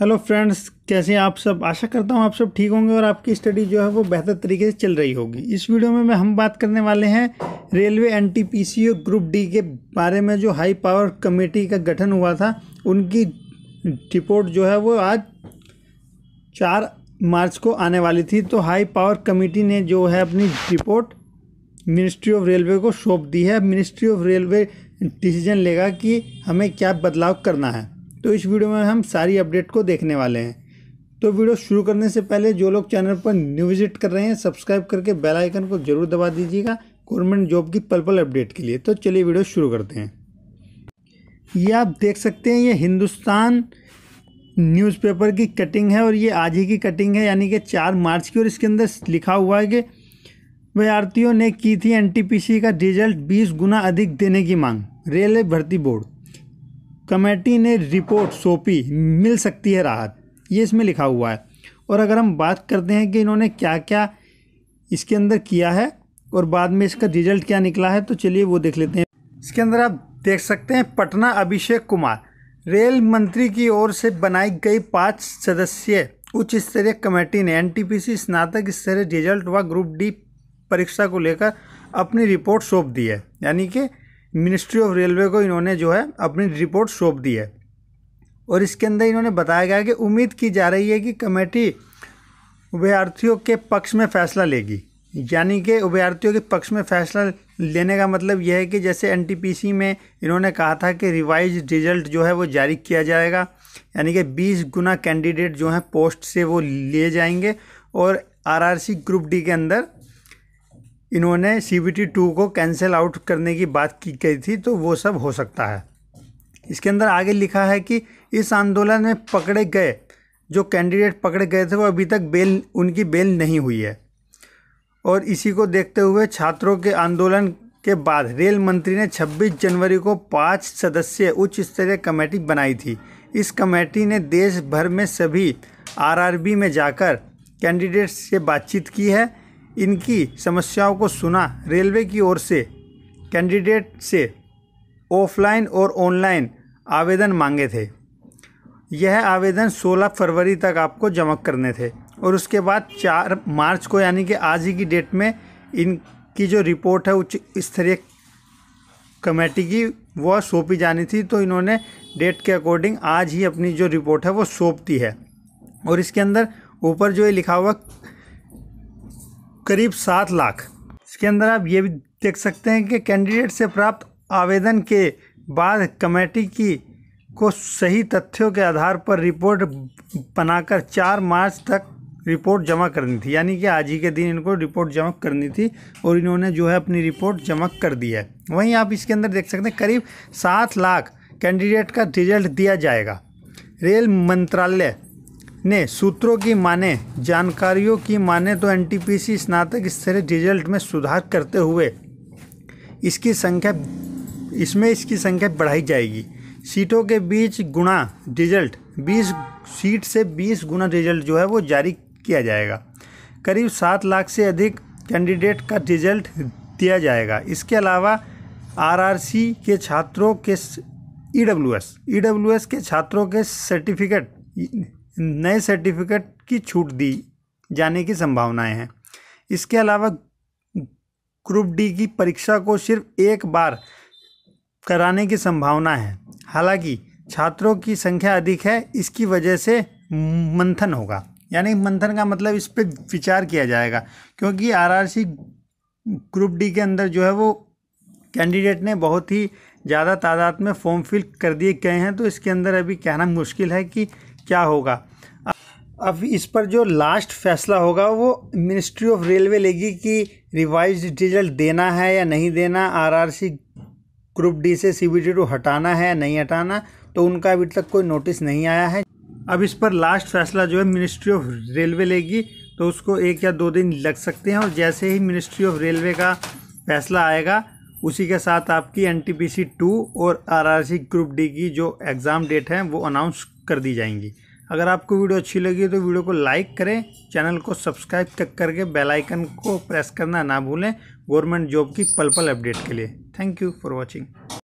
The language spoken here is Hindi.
हेलो फ्रेंड्स कैसे हैं आप सब आशा करता हूं आप सब ठीक होंगे और आपकी स्टडी जो है वो बेहतर तरीके से चल रही होगी इस वीडियो में हम बात करने वाले हैं railway N T P C group D के बारे में जो हाई पावर कमेटी का गठन हुआ था उनकी रिपोर्ट जो है वो आज चार मार्च को आने वाली थी तो हाई पावर कमेटी ने जो है अपनी रिपोर्ट मिनिस्ट्री ऑफ रेलवे को सौंप दी है मिनिस्ट्री ऑफ रेलवे डिसीजन लेगा कि हमें क्या बदलाव करना है तो इस वीडियो में हम सारी अपडेट को देखने वाले हैं तो वीडियो शुरू करने से पहले जो लोग चैनल पर न्यू विजिट कर रहे हैं सब्सक्राइब करके बेल आइकन को जरूर दबा दीजिएगा गवर्नमेंट जॉब की पल पल अपडेट के लिए तो चलिए वीडियो शुरू करते हैं ये आप देख सकते हैं ये हिंदुस्तान न्यूज़पेपर की कटिंग है और ये आज ही की कटिंग है यानी कि चार मार्च की और इसके अंदर लिखा हुआ है कि विद्यार्थियों ने की थी एनटीपीसी का रिजल्ट बीस गुना अधिक देने की मांग रेलवे भर्ती बोर्ड कमेटी ने रिपोर्ट सौंपी मिल सकती है राहत ये इसमें लिखा हुआ है और अगर हम बात करते हैं कि इन्होंने क्या क्या इसके अंदर किया है और बाद में इसका रिजल्ट क्या निकला है तो चलिए वो देख लेते हैं इसके अंदर आप देख सकते हैं पटना अभिषेक कुमार रेल मंत्री की ओर से बनाई गई पाँच सदस्यीय उच्च स्तरीय कमेटी ने एन स्नातक स्तरीय रिजल्ट व ग्रुप डी परीक्षा को लेकर अपनी रिपोर्ट सौंप दी है यानी कि मिनिस्ट्री ऑफ रेलवे को इन्होंने जो है अपनी रिपोर्ट सौंप दी है और इसके अंदर इन्होंने बताया गया कि उम्मीद की जा रही है कि कमेटी अभ्यार्थियों के पक्ष में फैसला लेगी यानी कि अभ्यार्थियों के पक्ष में फैसला लेने का मतलब यह है कि जैसे एन में इन्होंने कहा था कि रिवाइज रिजल्ट जो है वो जारी किया जाएगा यानी कि बीस गुना कैंडिडेट जो हैं पोस्ट से वो लिए जाएंगे और आरआरसी ग्रुप डी के अंदर इन्होंने सी बी टी टू को कैंसिल आउट करने की बात की गई थी तो वो सब हो सकता है इसके अंदर आगे लिखा है कि इस आंदोलन में पकड़े गए जो कैंडिडेट पकड़े गए थे वो अभी तक बेल उनकी बेल नहीं हुई है और इसी को देखते हुए छात्रों के आंदोलन के बाद रेल मंत्री ने 26 जनवरी को पाँच सदस्यीय उच्च स्तरीय कमेटी बनाई थी इस कमेटी ने देश भर में सभी आरआरबी में जाकर कैंडिडेट्स से बातचीत की है इनकी समस्याओं को सुना रेलवे की ओर से कैंडिडेट से ऑफलाइन और ऑनलाइन आवेदन मांगे थे यह आवेदन 16 फरवरी तक आपको जमा करने थे और उसके बाद 4 मार्च को यानी कि आज ही की डेट में इनकी जो रिपोर्ट है उच्च स्तरीय कमेटी की वह सौंपी जानी थी तो इन्होंने डेट के अकॉर्डिंग आज ही अपनी जो रिपोर्ट है वो सौंप दी है और इसके अंदर ऊपर जो ये लिखा हुआ करीब सात लाख इसके अंदर आप ये भी देख सकते हैं कि कैंडिडेट से प्राप्त आवेदन के बाद कमेटी की को सही तथ्यों के आधार पर रिपोर्ट बनाकर चार मार्च तक रिपोर्ट जमा करनी थी यानी कि आज ही के दिन इनको रिपोर्ट जमा करनी थी और इन्होंने जो है अपनी रिपोर्ट जमा कर दी है वहीं आप इसके अंदर देख सकते हैं करीब सात लाख कैंडिडेट का रिजल्ट दिया जाएगा रेल मंत्रालय ने सूत्रों की माने जानकारियों की माने तो सी स्नातक स्तरीय रिजल्ट में सुधार करते हुए इसकी संख्या इसमें इसकी संख्या बढ़ाई जाएगी सीटों के बीच गुणा रिजल्ट 20 सीट से 20 गुना रिजल्ट जो है वो जारी किया जाएगा करीब सात लाख से अधिक कैंडिडेट का रिजल्ट दिया जाएगा इसके अलावा आरआरसी के छात्रों के ईडब्ल्यूएस ईडब्ल्यूएस e e के छात्रों के सर्टिफिकेट नए सर्टिफिकेट की छूट दी जाने की संभावनाएं हैं इसके अलावा ग्रुप डी की परीक्षा को सिर्फ एक बार कराने की संभावना है हालांकि छात्रों की संख्या अधिक है इसकी वजह से मंथन होगा यानी मंथन का मतलब इस पर विचार किया जाएगा क्योंकि आरआरसी ग्रुप डी के अंदर जो है वो कैंडिडेट ने बहुत ही ज़्यादा तादाद में फॉर्म फिल कर दिए गए हैं तो इसके अंदर अभी कहना मुश्किल है कि क्या होगा अब इस पर जो लास्ट फैसला होगा वो मिनिस्ट्री ऑफ रेलवे लेगी कि रिवाइज रिजल्ट देना है या नहीं देना आरआरसी ग्रुप डी से सी टू हटाना है या नहीं हटाना तो उनका अभी तक कोई नोटिस नहीं आया है अब इस पर लास्ट फैसला जो है मिनिस्ट्री ऑफ रेलवे लेगी तो उसको एक या दो दिन लग सकते हैं और जैसे ही मिनिस्ट्री ऑफ रेलवे का फैसला आएगा उसी के साथ आपकी एन टी टू और आर ग्रुप डी की जो एग्ज़ाम डेट है वो अनाउंस कर दी जाएंगी अगर आपको वीडियो अच्छी लगी तो वीडियो को लाइक करें चैनल को सब्सक्राइब तक करके बेल आइकन को प्रेस करना ना भूलें गवर्नमेंट जॉब की पल पल अपडेट के लिए थैंक यू फॉर वॉचिंग